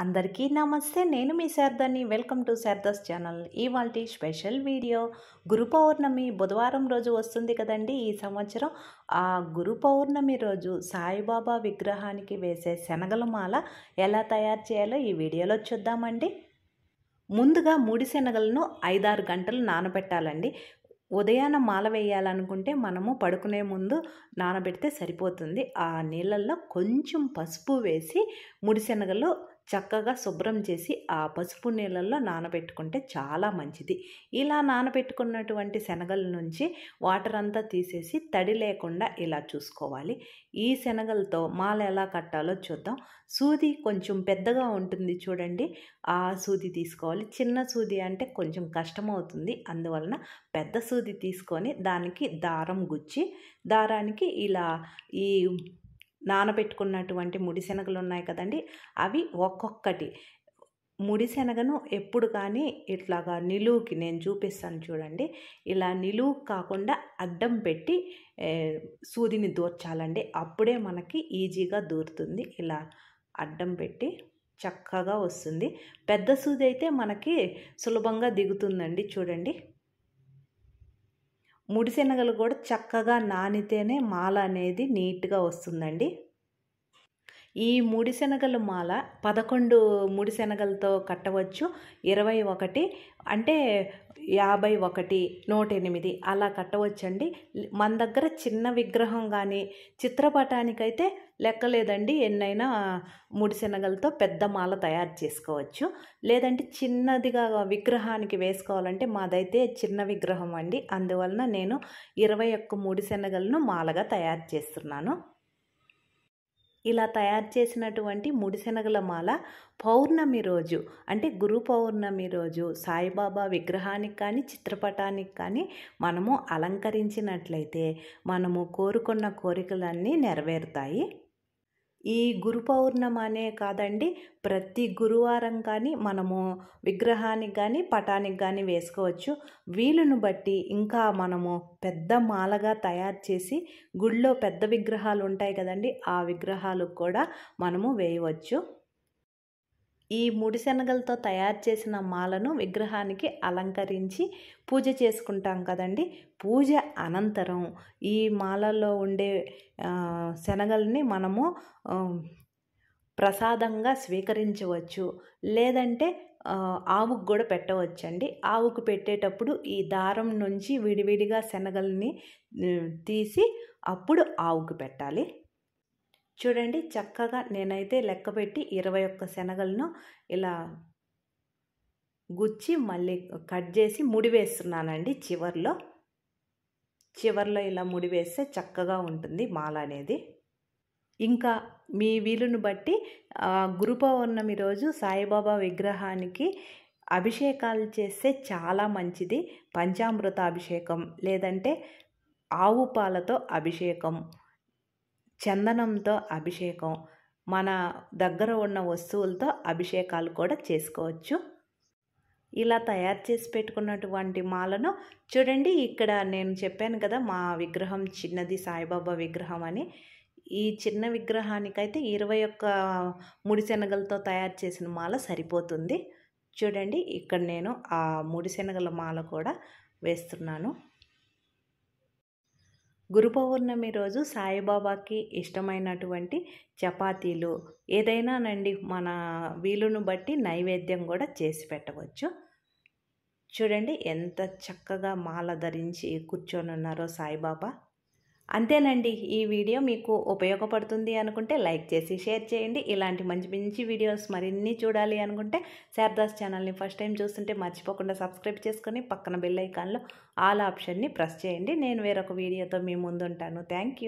అందరికీ నమస్తే నేను మీ శారదాన్ని వెల్కమ్ టు శారదాస్ ఛానల్ ఇవాళ స్పెషల్ వీడియో గురు పౌర్ణమి బుధవారం రోజు వస్తుంది కదండి ఈ సంవత్సరం ఆ గురు పౌర్ణమి రోజు సాయిబాబా విగ్రహానికి వేసే శనగల మాల ఎలా తయారు చేయాలో ఈ వీడియోలో చూద్దామండి ముందుగా ముడి శనగలను ఐదారు గంటలు నానబెట్టాలండి ఉదయాన మాల వేయాలనుకుంటే మనము పడుకునే ముందు నానబెడితే సరిపోతుంది ఆ నీళ్ళల్లో కొంచెం పసుపు వేసి ముడిశనగలు చక్కగా శుభ్రం చేసి ఆ పసుపు నీళ్ళల్లో నానబెట్టుకుంటే చాలా మంచిది ఇలా నానబెట్టుకున్నటువంటి శనగల నుంచి వాటర్ అంతా తీసేసి తడి లేకుండా ఇలా చూసుకోవాలి ఈ శనగలతో మాల ఎలా కట్టాలో చూద్దాం సూది కొంచెం పెద్దగా ఉంటుంది చూడండి ఆ సూది తీసుకోవాలి చిన్న సూది అంటే కొంచెం కష్టమవుతుంది అందువలన పెద్ద సూది తీసుకొని దానికి దారం గుచ్చి దారానికి ఇలా ఈ నానబెట్టుకున్నటువంటి ముడిశెనగలు ఉన్నాయి కదండి అవి ఒక్కొక్కటి ముడిశెనగను ఎప్పుడు కానీ ఇట్లాగా నిలువుకి నేను చూపిస్తాను చూడండి ఇలా నిలువు కాకుండా అడ్డం పెట్టి సూదిని దూర్చాలండి అప్పుడే మనకి ఈజీగా దూరుతుంది ఇలా అడ్డం పెట్టి చక్కగా వస్తుంది పెద్ద సూది అయితే మనకి సులభంగా దిగుతుందండి చూడండి ముడిశనగలు కూడా చక్కగా నానితేనే మాల అనేది నీట్గా వస్తుందండి ఈ ముడిశనగలు మాల పదకొండు ముడిశనగలతో కట్టవచ్చు ఇరవై ఒకటి అంటే యాభై ఒకటి నూట ఎనిమిది అలా కట్టవచ్చండి మన దగ్గర చిన్న విగ్రహం కానీ చిత్రపటానికైతే లెక్కలేదండి ఎన్నైనా ముడిశనగలతో పెద్ద మాల తయారు చేసుకోవచ్చు లేదంటే చిన్నదిగా విగ్రహానికి వేసుకోవాలంటే మాదైతే చిన్న విగ్రహం అండి అందువలన నేను ఇరవై ఒక్క ముడిశనగలను మాలగా తయారు చేస్తున్నాను ఇలా తయారు చేసినటువంటి ముడిశనగల మాల పౌర్ణమి రోజు అంటే గురు పౌర్ణమి రోజు సాయిబాబా విగ్రహానికి కానీ చిత్రపటానికి కానీ మనము అలంకరించినట్లయితే మనము కోరుకున్న కోరికలన్నీ నెరవేరుతాయి ఈ గురు పౌర్ణమనే కాదండి ప్రతి గురువారం కానీ మనము విగ్రహానికి కానీ పటానికి కానీ వేసుకోవచ్చు వీలును బట్టి ఇంకా మనము పెద్ద మాలగా తయారు చేసి గుళ్ళో పెద్ద విగ్రహాలు ఉంటాయి కదండి ఆ విగ్రహాలకు కూడా మనము వేయవచ్చు ఈ ముడిశనగలతో తయారు చేసిన మాలను విగ్రహానికి అలంకరించి పూజ చేసుకుంటాం కదండి పూజ అనంతరం ఈ మాలలో ఉండే శనగల్ని మనము ప్రసాదంగా స్వీకరించవచ్చు లేదంటే ఆవుకు కూడా పెట్టవచ్చండి ఆవుకు పెట్టేటప్పుడు ఈ దారం నుంచి విడివిడిగా శనగల్ని తీసి అప్పుడు ఆవుకు పెట్టాలి చూడండి చక్కగా నేనైతే లెక్కపెట్టి ఇరవై ఒక్క శనగలను ఇలా గుచ్చి మళ్ళీ కట్ చేసి ముడివేస్తున్నానండి చివర్లో చివర్లో ఇలా ముడివేస్తే చక్కగా ఉంటుంది మాల అనేది ఇంకా మీ వీలును బట్టి గురుపౌర్ణమి రోజు సాయిబాబా విగ్రహానికి అభిషేకాలు చేస్తే చాలా మంచిది పంచామృత అభిషేకం లేదంటే ఆవు పాలతో అభిషేకం చందనంతో అభిషేకం మన దగ్గర ఉన్న వస్తువులతో అభిషేకాలు కూడా చేసుకోవచ్చు ఇలా తయారు చేసి పెట్టుకున్నటువంటి మాలను చూడండి ఇక్కడ నేను చెప్పాను కదా మా విగ్రహం చిన్నది సాయిబాబా విగ్రహం అని ఈ చిన్న విగ్రహానికైతే ఇరవై ఒక్క ముడిశనగలతో తయారు చేసిన మాల సరిపోతుంది చూడండి ఇక్కడ నేను ఆ ముడిశనగల మాల కూడా వేస్తున్నాను గురు పౌర్ణమి రోజు సాయిబాబాకి ఇష్టమైనటువంటి చపాతీలు ఏదైనా నండి మన వీలును బట్టి నైవేద్యం కూడా చేసి పెట్టవచ్చు చూడండి ఎంత చక్కగా మాల ధరించి కూర్చొని ఉన్నారో సాయిబాబా అంతేనండి ఈ వీడియో మీకు ఉపయోగపడుతుంది అనుకుంటే లైక్ చేసి షేర్ చేయండి ఇలాంటి మంచి మంచి వీడియోస్ మరిన్ని చూడాలి అనుకుంటే శారదాస్ ఛానల్ని ఫస్ట్ టైం చూస్తుంటే మర్చిపోకుండా సబ్స్క్రైబ్ చేసుకొని పక్కన బెల్ ఐకాన్లో ఆల్ ఆప్షన్ని ప్రెస్ చేయండి నేను వేరొక వీడియోతో మీ ఉంటాను థ్యాంక్